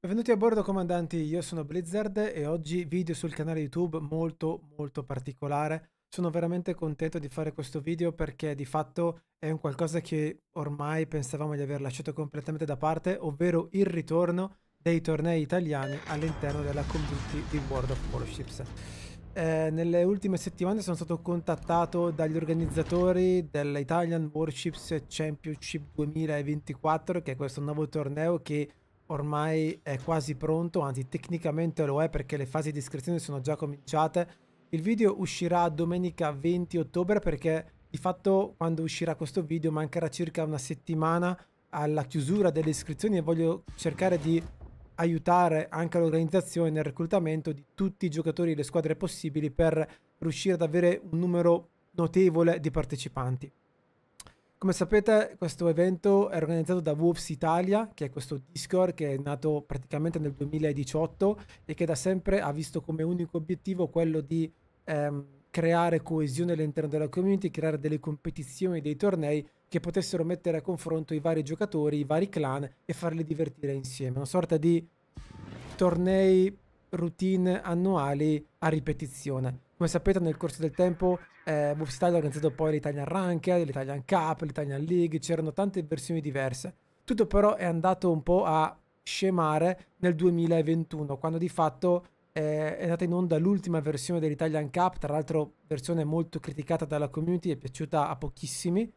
Benvenuti a bordo comandanti, io sono Blizzard e oggi video sul canale YouTube molto molto particolare. Sono veramente contento di fare questo video perché di fatto è un qualcosa che ormai pensavamo di aver lasciato completamente da parte, ovvero il ritorno dei tornei italiani all'interno della community di World of Warships. Eh, nelle ultime settimane sono stato contattato dagli organizzatori dell'Italian Warships Championship 2024, che è questo nuovo torneo che ormai è quasi pronto, anzi tecnicamente lo è perché le fasi di iscrizione sono già cominciate. Il video uscirà domenica 20 ottobre perché di fatto quando uscirà questo video mancherà circa una settimana alla chiusura delle iscrizioni e voglio cercare di aiutare anche l'organizzazione nel reclutamento di tutti i giocatori e le squadre possibili per riuscire ad avere un numero notevole di partecipanti. Come sapete, questo evento è organizzato da Wolves Italia, che è questo Discord che è nato praticamente nel 2018 e che da sempre ha visto come unico obiettivo quello di ehm, creare coesione all'interno della community, creare delle competizioni, dei tornei che potessero mettere a confronto i vari giocatori, i vari clan e farli divertire insieme. Una sorta di tornei routine annuali a ripetizione. Come sapete nel corso del tempo eh, Wolf Style ha organizzato poi l'Italian Ranked, l'Italian Cup, l'Italian League, c'erano tante versioni diverse. Tutto però è andato un po' a scemare nel 2021, quando di fatto eh, è andata in onda l'ultima versione dell'Italian Cup, tra l'altro versione molto criticata dalla community, è piaciuta a pochissimi.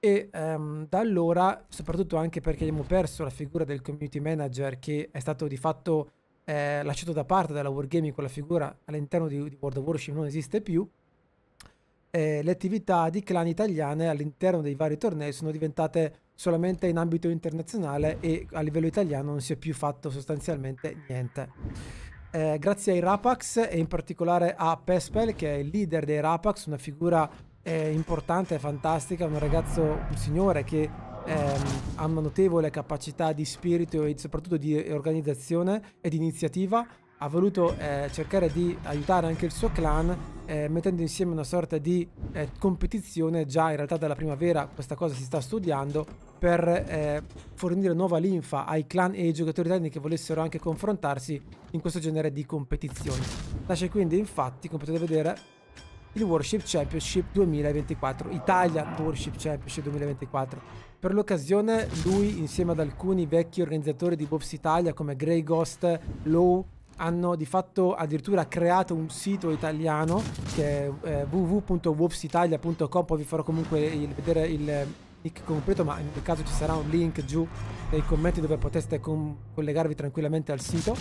E ehm, da allora, soprattutto anche perché abbiamo perso la figura del community manager che è stato di fatto eh, lasciato da parte dalla Wargaming, quella figura all'interno di, di World of Warship non esiste più, eh, le attività di clan italiane all'interno dei vari tornei sono diventate solamente in ambito internazionale e a livello italiano non si è più fatto sostanzialmente niente. Eh, grazie ai Rapax e in particolare a Pespel che è il leader dei Rapax, una figura eh, importante, fantastica, un ragazzo, un signore che Ehm, ha una notevole capacità di spirito e soprattutto di organizzazione e di iniziativa, ha voluto eh, cercare di aiutare anche il suo clan eh, mettendo insieme una sorta di eh, competizione già in realtà dalla primavera questa cosa si sta studiando per eh, fornire nuova linfa ai clan e ai giocatori italiani che volessero anche confrontarsi in questo genere di competizioni. Nasce quindi infatti, come potete vedere, il Worship Championship 2024, Italia Worship Championship 2024. Per l'occasione lui insieme ad alcuni vecchi organizzatori di Bobs Italia come Grey Ghost, Low, hanno di fatto addirittura creato un sito italiano che è eh, www.wolfsitalia.com, poi vi farò comunque il, vedere il link completo ma in quel caso ci sarà un link giù nei commenti dove poteste collegarvi tranquillamente al sito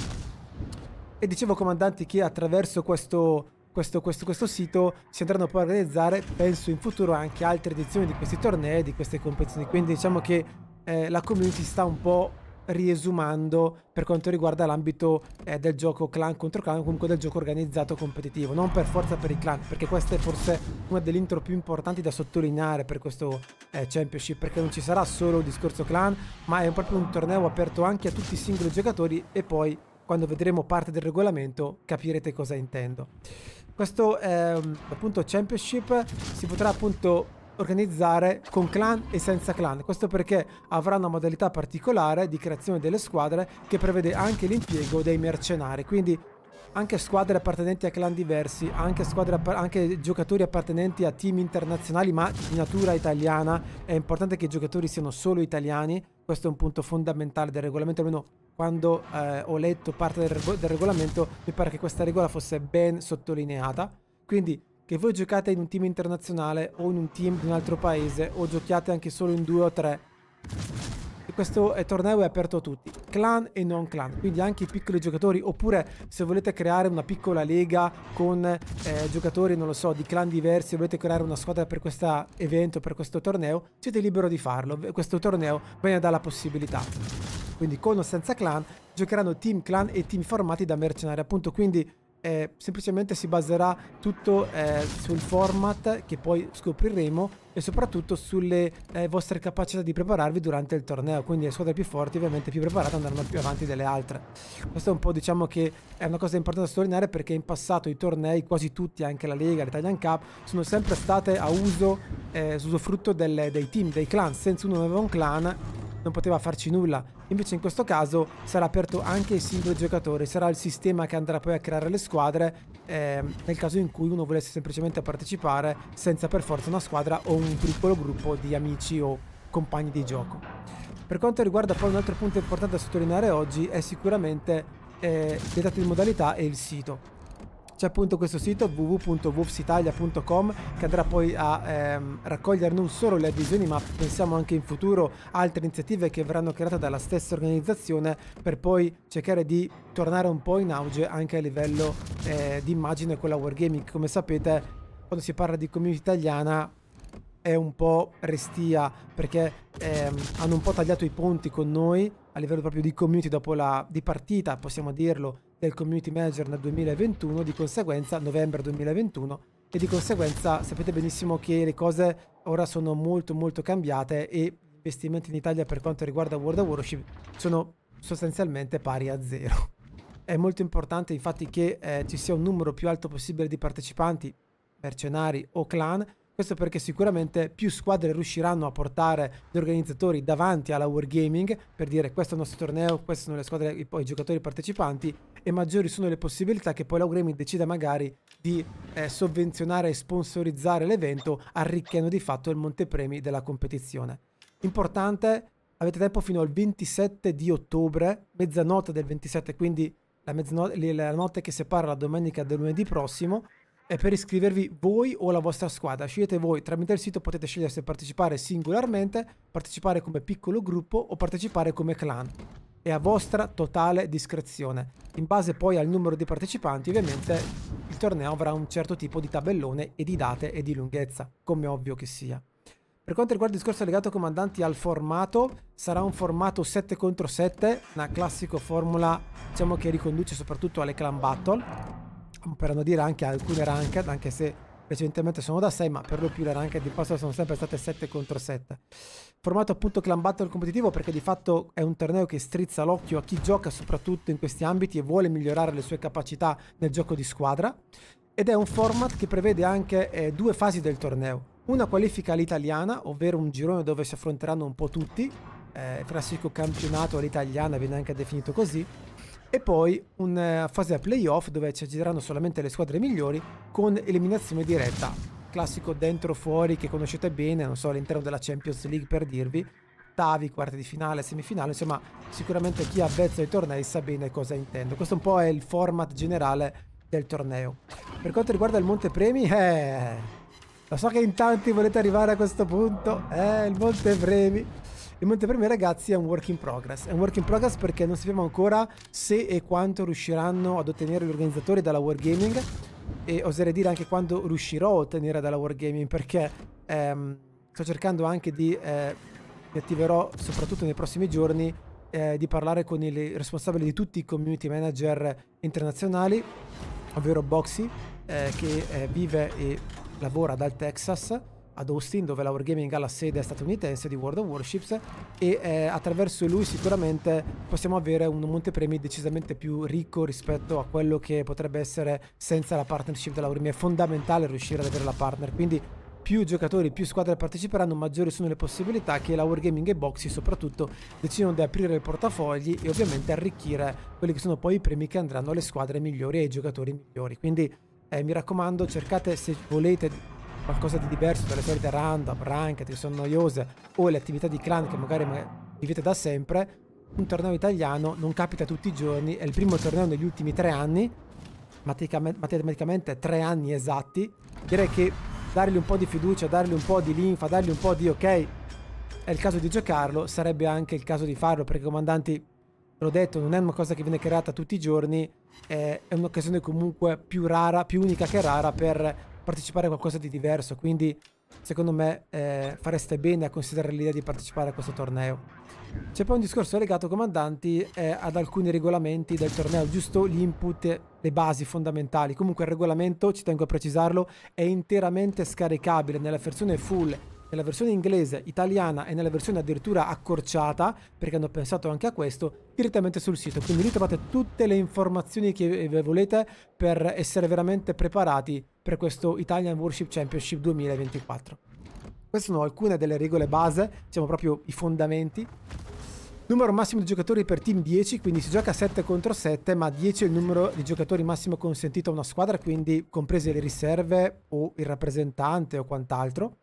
e dicevo comandanti che attraverso questo questo, questo, questo sito si andranno poi a organizzare, penso in futuro, anche altre edizioni di questi tornei, di queste competizioni. Quindi diciamo che eh, la community sta un po' riesumando per quanto riguarda l'ambito eh, del gioco clan contro clan, comunque del gioco organizzato competitivo, non per forza per i clan, perché questa è forse una delle intro più importanti da sottolineare per questo eh, championship, perché non ci sarà solo il discorso clan, ma è proprio un torneo aperto anche a tutti i singoli giocatori e poi quando vedremo parte del regolamento capirete cosa intendo. Questo eh, appunto championship si potrà appunto organizzare con clan e senza clan. Questo perché avrà una modalità particolare di creazione delle squadre che prevede anche l'impiego dei mercenari. Quindi anche squadre appartenenti a clan diversi, anche, squadre, anche giocatori appartenenti a team internazionali ma di natura italiana. È importante che i giocatori siano solo italiani. Questo è un punto fondamentale del regolamento, almeno quando eh, ho letto parte del, reg del, regolamento, mi pare che questa regola fosse ben sottolineata. Quindi, che voi giocate in un team internazionale o in un team di un altro paese o giochiate anche solo in due o tre. E questo eh, torneo è aperto a tutti, clan e non clan, quindi anche i piccoli giocatori, oppure se volete creare una piccola lega con eh, giocatori, non lo so, di clan diversi, volete creare una squadra per questo evento, per questo torneo, siete liberi di farlo, questo torneo ve ne dà la possibilità quindi con o senza clan, giocheranno team clan e team formati da mercenari, appunto quindi eh, semplicemente si baserà tutto eh, sul format che poi scopriremo e soprattutto sulle eh, vostre capacità di prepararvi durante il torneo quindi le squadre più forti ovviamente più preparate andranno più avanti delle altre questo è un po' diciamo che è una cosa importante da sottolineare perché in passato i tornei quasi tutti anche la Lega, l'Italian Cup sono sempre state a uso eh, usufrutto delle, dei team, dei clan senza uno aveva un clan non poteva farci nulla. Invece in questo caso sarà aperto anche il singolo giocatore, sarà il sistema che andrà poi a creare le squadre eh, nel caso in cui uno volesse semplicemente partecipare senza per forza una squadra o un piccolo gruppo di amici o compagni di gioco. Per quanto riguarda poi un altro punto importante da sottolineare oggi è sicuramente eh, le date di modalità e il sito c'è appunto questo sito www.wolfsitalia.com che andrà poi a ehm, raccogliere non solo le adesioni ma pensiamo anche in futuro altre iniziative che verranno create dalla stessa organizzazione per poi cercare di tornare un po' in auge anche a livello eh, di immagine con la Wargaming come sapete quando si parla di community italiana è un po' restia perché ehm, hanno un po' tagliato i ponti con noi a livello proprio di community dopo la di partita possiamo dirlo del community manager nel 2021, di conseguenza novembre 2021 e di conseguenza sapete benissimo che le cose ora sono molto molto cambiate e gli investimenti in Italia per quanto riguarda World of Warship sono sostanzialmente pari a zero. È molto importante infatti che eh, ci sia un numero più alto possibile di partecipanti, mercenari o clan, questo perché sicuramente più squadre riusciranno a portare gli organizzatori davanti alla Wargaming per dire questo è il nostro torneo, queste sono le squadre, i, i giocatori partecipanti e maggiori sono le possibilità che poi la l'Auremi decida magari di eh, sovvenzionare e sponsorizzare l'evento arricchendo di fatto il montepremi della competizione. Importante, avete tempo fino al 27 di ottobre, mezzanotte del 27, quindi la, la notte che separa la domenica del lunedì prossimo, è per iscrivervi voi o la vostra squadra. Scegliete voi, tramite il sito potete scegliere se partecipare singolarmente, partecipare come piccolo gruppo o partecipare come clan è a vostra totale discrezione. In base poi al numero di partecipanti, ovviamente, il torneo avrà un certo tipo di tabellone e di date e di lunghezza, come ovvio che sia. Per quanto riguarda il discorso legato ai comandanti al formato, sarà un formato 7 contro 7, una classica formula diciamo che riconduce soprattutto alle clan battle, per non dire anche a alcune ranked, anche se recentemente sono da 6, ma per lo più le ranked di passato sono sempre state 7 contro 7. Formato appunto clan battle competitivo perché di fatto è un torneo che strizza l'occhio a chi gioca soprattutto in questi ambiti e vuole migliorare le sue capacità nel gioco di squadra. Ed è un format che prevede anche eh, due fasi del torneo. Una qualifica all'italiana, ovvero un girone dove si affronteranno un po' tutti, eh, classico campionato all'italiana viene anche definito così, e poi una eh, fase a playoff dove ci aggireranno solamente le squadre migliori con eliminazione diretta. Classico dentro fuori che conoscete bene, non so, all'interno della Champions League per dirvi, Tavi, quarti di finale, semifinale, insomma, sicuramente chi avvezzo ai tornei sa bene cosa intendo. Questo un po' è il format generale del torneo. Per quanto riguarda il Monte Premi, eh, lo so che in tanti volete arrivare a questo punto, eh, il Monte Premi il Montepremi ragazzi è un work in progress, è un work in progress perché non sappiamo ancora se e quanto riusciranno ad ottenere gli organizzatori dalla Wargaming e oserei dire anche quando riuscirò a ottenere dalla Wargaming perché ehm, sto cercando anche di, eh, mi attiverò soprattutto nei prossimi giorni eh, di parlare con il responsabile di tutti i community manager internazionali, ovvero Boxy, eh, che eh, vive e lavora dal Texas ad Austin dove la Wargaming ha la sede statunitense di World of Warships e eh, attraverso lui sicuramente possiamo avere un montepremi decisamente più ricco rispetto a quello che potrebbe essere senza la partnership della Wargaming. È fondamentale riuscire ad avere la partner, quindi più giocatori, più squadre parteciperanno, maggiori sono le possibilità che la Wargaming e Boxy soprattutto decidano di aprire i portafogli e ovviamente arricchire quelli che sono poi i premi che andranno alle squadre migliori e ai giocatori migliori. Quindi eh, mi raccomando, cercate se volete qualcosa di diverso dalle solite random, ranked che sono noiose o le attività di clan che magari vivete da sempre, un torneo italiano non capita tutti i giorni, è il primo torneo negli ultimi tre anni, matematicamente tre anni esatti, direi che dargli un po' di fiducia, dargli un po' di linfa, dargli un po' di ok, è il caso di giocarlo, sarebbe anche il caso di farlo perché comandanti, l'ho detto, non è una cosa che viene creata tutti i giorni, è un'occasione comunque più rara, più unica che rara per partecipare a qualcosa di diverso, quindi secondo me eh, fareste bene a considerare l'idea di partecipare a questo torneo. C'è poi un discorso legato, comandanti, eh, ad alcuni regolamenti del torneo, giusto gli input, le basi fondamentali. Comunque il regolamento, ci tengo a precisarlo, è interamente scaricabile nella versione full, nella versione inglese, italiana e nella versione addirittura accorciata, perché hanno pensato anche a questo, direttamente sul sito. Quindi lì trovate tutte le informazioni che eh, volete per essere veramente preparati per questo Italian Worship Championship 2024. Queste sono alcune delle regole base, diciamo proprio i fondamenti. Numero massimo di giocatori per team 10, quindi si gioca 7 contro 7, ma 10 è il numero di giocatori massimo consentito a una squadra, quindi comprese le riserve o il rappresentante o quant'altro.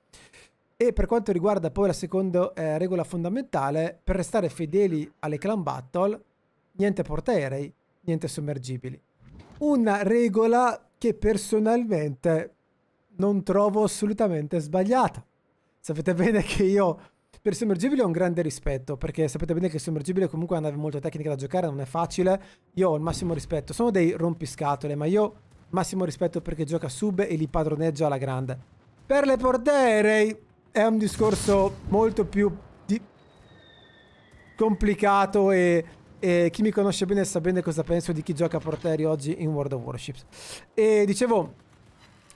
E per quanto riguarda poi la seconda eh, regola fondamentale, per restare fedeli alle clan battle, niente portaerei, niente sommergibili. Una regola che personalmente non trovo assolutamente sbagliata. Sapete bene che io per Sommergibile ho un grande rispetto, perché sapete bene che Sommergibile comunque è una nave molto tecnica da giocare, non è facile. Io ho il massimo rispetto, sono dei rompiscatole, ma io massimo rispetto perché gioca sub e li padroneggia alla grande. Per le porterei è un discorso molto più complicato e e chi mi conosce bene sa bene cosa penso di chi gioca a portieri oggi in World of Warships. E dicevo,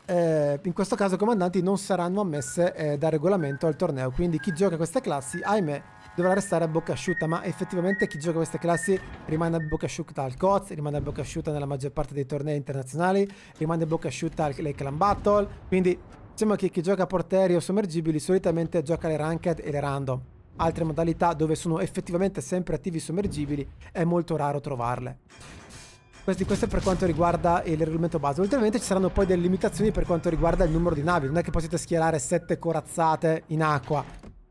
eh, in questo caso comandanti non saranno ammesse eh, da regolamento al torneo, quindi chi gioca queste classi, ahimè, dovrà restare a bocca asciutta, ma effettivamente chi gioca queste classi rimane a bocca asciutta al COTS, rimane a bocca asciutta nella maggior parte dei tornei internazionali, rimane a bocca asciutta alle clan battle, quindi diciamo che chi gioca a portieri o sommergibili solitamente gioca le ranked e le random. Altre modalità dove sono effettivamente sempre attivi sommergibili è molto raro trovarle. Questo, questo, è per quanto riguarda il regolamento base. Ulteriormente ci saranno poi delle limitazioni per quanto riguarda il numero di navi. Non è che potete schierare sette corazzate in acqua.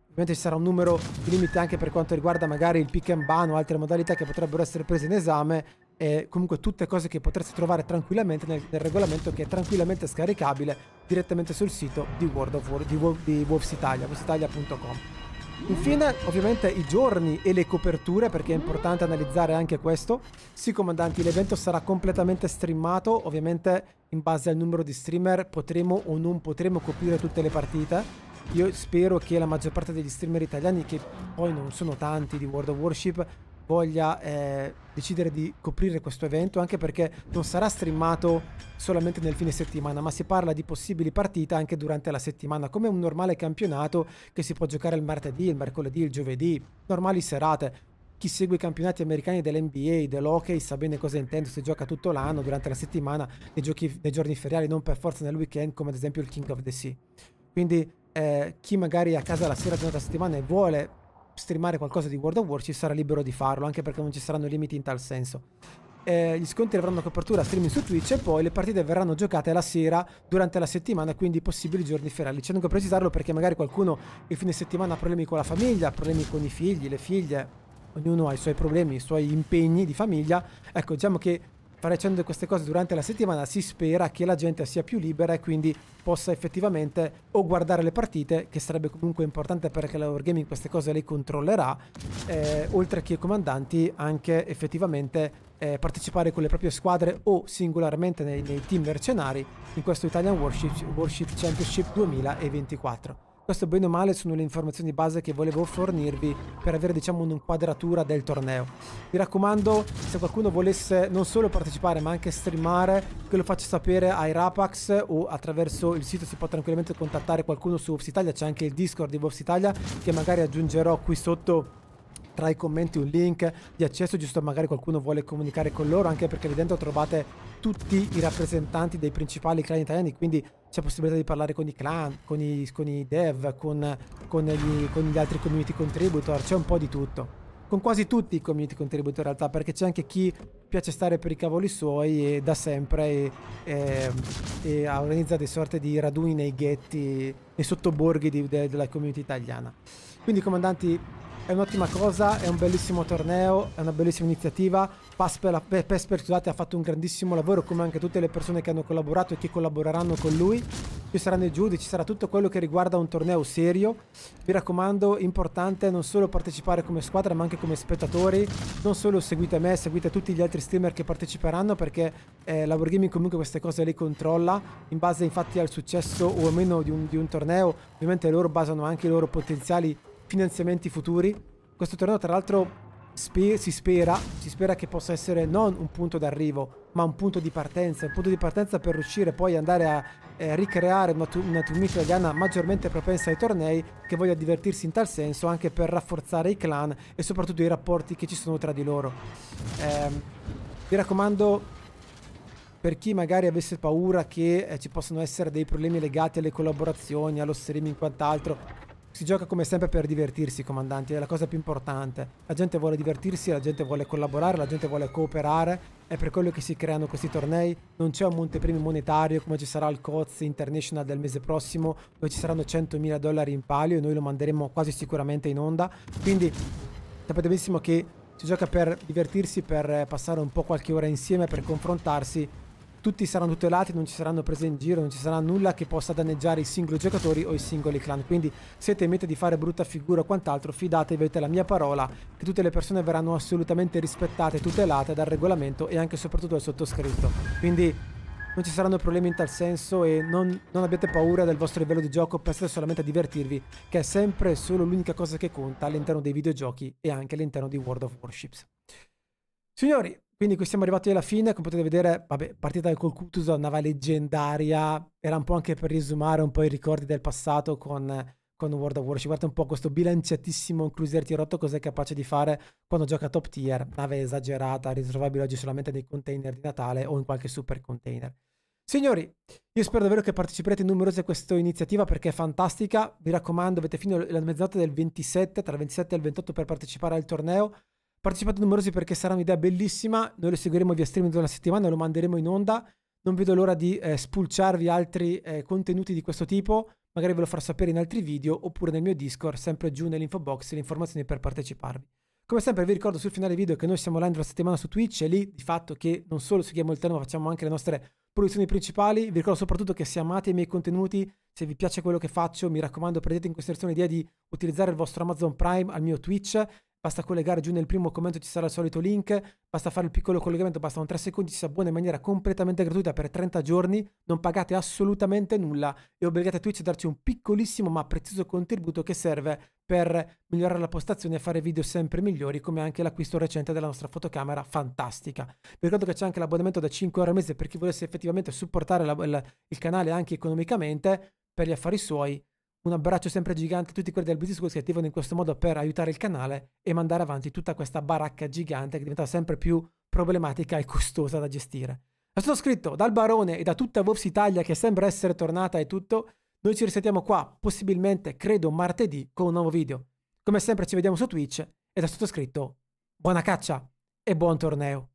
Ovviamente ci sarà un numero di limite anche per quanto riguarda magari il pick and ban o altre modalità che potrebbero essere prese in esame. E comunque tutte cose che potreste trovare tranquillamente nel, nel regolamento che è tranquillamente scaricabile direttamente sul sito di World of War, di, di Wolves Italia, wolvesitalia.com. Infine, ovviamente, i giorni e le coperture, perché è importante analizzare anche questo. Sì, comandanti, l'evento sarà completamente streamato. Ovviamente, in base al numero di streamer, potremo o non potremo coprire tutte le partite. Io spero che la maggior parte degli streamer italiani, che poi non sono tanti di World of Warship, voglia eh, decidere di coprire questo evento, anche perché non sarà streamato solamente nel fine settimana, ma si parla di possibili partite anche durante la settimana, come un normale campionato che si può giocare il martedì, il mercoledì, il giovedì, normali serate. Chi segue i campionati americani dell'NBA, dell'hockey, sa bene cosa intendo, si gioca tutto l'anno, durante la settimana, nei, giochi, nei giorni feriali, non per forza nel weekend, come ad esempio il King of the Sea. Quindi eh, chi magari è a casa la sera durante la settimana e vuole streamare qualcosa di World of Warcraft sarà libero di farlo, anche perché non ci saranno limiti in tal senso. Eh, gli scontri avranno copertura streaming su Twitch e poi le partite verranno giocate la sera durante la settimana, quindi possibili giorni ferali. C'è dunque a precisarlo perché magari qualcuno il fine settimana ha problemi con la famiglia, problemi con i figli, le figlie, ognuno ha i suoi problemi, i suoi impegni di famiglia. Ecco, diciamo che facendo queste cose durante la settimana si spera che la gente sia più libera e quindi possa effettivamente o guardare le partite, che sarebbe comunque importante perché la Wargaming queste cose le controllerà, eh, oltre che i comandanti anche effettivamente eh, partecipare con le proprie squadre o singolarmente nei, nei team mercenari in questo Italian Warship, Worship Championship 2024. Questo bene o male sono le informazioni di base che volevo fornirvi per avere diciamo un'inquadratura del torneo. Mi raccomando, se qualcuno volesse non solo partecipare ma anche streamare, che lo faccia sapere ai Rapax o attraverso il sito si può tranquillamente contattare qualcuno su Ops Italia, c'è anche il Discord di Ops Italia che magari aggiungerò qui sotto tra i commenti un link di accesso giusto magari qualcuno vuole comunicare con loro anche perché lì dentro trovate tutti i rappresentanti dei principali clan italiani quindi c'è possibilità di parlare con i clan, con i, con i dev, con, con, gli, con gli altri community contributor, c'è un po' di tutto con quasi tutti i community contributor in realtà, perché c'è anche chi piace stare per i cavoli suoi e da sempre e, e, e organizza delle sorte di raduni nei ghetti, nei sottoborghi di, de, della community italiana. Quindi comandanti, è un'ottima cosa, è un bellissimo torneo, è una bellissima iniziativa. Pesper scusate, ha fatto un grandissimo lavoro, come anche tutte le persone che hanno collaborato e che collaboreranno con lui. Ci saranno i giudici, ci sarà tutto quello che riguarda un torneo serio. Mi raccomando, importante non solo partecipare come squadra, ma anche come spettatori. Non solo seguite me, seguite tutti gli altri streamer che parteciperanno, perché eh, Lamborghini comunque queste cose le controlla. In base infatti al successo o meno di un, di un torneo, ovviamente loro basano anche i loro potenziali finanziamenti futuri. Questo torneo tra l'altro spe si, spera, si spera che possa essere non un punto d'arrivo, ma un punto di partenza, un punto di partenza per riuscire poi ad andare a eh, ricreare una, tu una team italiana maggiormente propensa ai tornei, che voglia divertirsi in tal senso anche per rafforzare i clan e soprattutto i rapporti che ci sono tra di loro. Eh, mi raccomando, per chi magari avesse paura che eh, ci possano essere dei problemi legati alle collaborazioni, allo streaming e quant'altro, si gioca come sempre per divertirsi, comandanti, è la cosa più importante. La gente vuole divertirsi, la gente vuole collaborare, la gente vuole cooperare, è per quello che si creano questi tornei. Non c'è un montepremi monetario come ci sarà al COZ International del mese prossimo, dove ci saranno 100.000 dollari in palio e noi lo manderemo quasi sicuramente in onda. Quindi sapete benissimo che si gioca per divertirsi, per passare un po' qualche ora insieme, per confrontarsi tutti saranno tutelati, non ci saranno prese in giro, non ci sarà nulla che possa danneggiare i singoli giocatori o i singoli clan. Quindi se temete di fare brutta figura o quant'altro, fidatevi, avete la mia parola, che tutte le persone verranno assolutamente rispettate tutelate dal regolamento e anche e soprattutto dal sottoscritto. Quindi non ci saranno problemi in tal senso e non, non, abbiate paura del vostro livello di gioco, pensate solamente a divertirvi, che è sempre e solo l'unica cosa che conta all'interno dei videogiochi e anche all'interno di World of Warships. Signori, quindi qui siamo arrivati alla fine, come potete vedere, vabbè, partita col Cutus, una nave leggendaria, era un po' anche per risumare un po' i ricordi del passato con, con World of Warcraft. Guardate un po' questo bilanciatissimo Cruiser T8 cos'è capace di fare quando gioca top tier, nave esagerata, ritrovabile oggi solamente nei container di Natale o in qualche super container. Signori, io spero davvero che parteciperete in a questa iniziativa perché è fantastica. Mi raccomando, avete fino alla mezzanotte del 27, tra il 27 e il 28 per partecipare al torneo. Partecipate numerosi perché sarà un'idea bellissima. Noi lo seguiremo via streaming durante la settimana, lo manderemo in onda. Non vedo l'ora di eh, spulciarvi altri eh, contenuti di questo tipo. Magari ve lo farò sapere in altri video oppure nel mio Discord, sempre giù nell'info box le informazioni per parteciparvi. Come sempre vi ricordo sul finale video che noi siamo live la settimana su Twitch È lì di fatto che non solo seguiamo il tema, ma facciamo anche le nostre produzioni principali. Vi ricordo soprattutto che se amate i miei contenuti, se vi piace quello che faccio, mi raccomando prendete in considerazione l'idea di utilizzare il vostro Amazon Prime al mio Twitch basta collegare giù nel primo commento ci sarà il solito link, basta fare il piccolo collegamento, bastano 3 secondi, si abbona in maniera completamente gratuita per 30 giorni, non pagate assolutamente nulla e obbligate a Twitch a darci un piccolissimo ma prezioso contributo che serve per migliorare la postazione e fare video sempre migliori, come anche l'acquisto recente della nostra fotocamera fantastica. Vi ricordo che c'è anche l'abbonamento da 5 euro al mese per chi volesse effettivamente supportare la, il, il canale anche economicamente per gli affari suoi un abbraccio sempre gigante a tutti quelli del business school che si attivano in questo modo per aiutare il canale e mandare avanti tutta questa baracca gigante che diventa sempre più problematica e costosa da gestire. È stato scritto dal Barone e da tutta Vox Italia che sembra essere tornata e tutto. Noi ci risentiamo qua, possibilmente, credo, martedì con un nuovo video. Come sempre ci vediamo su Twitch e da sottoscritto buona caccia e buon torneo.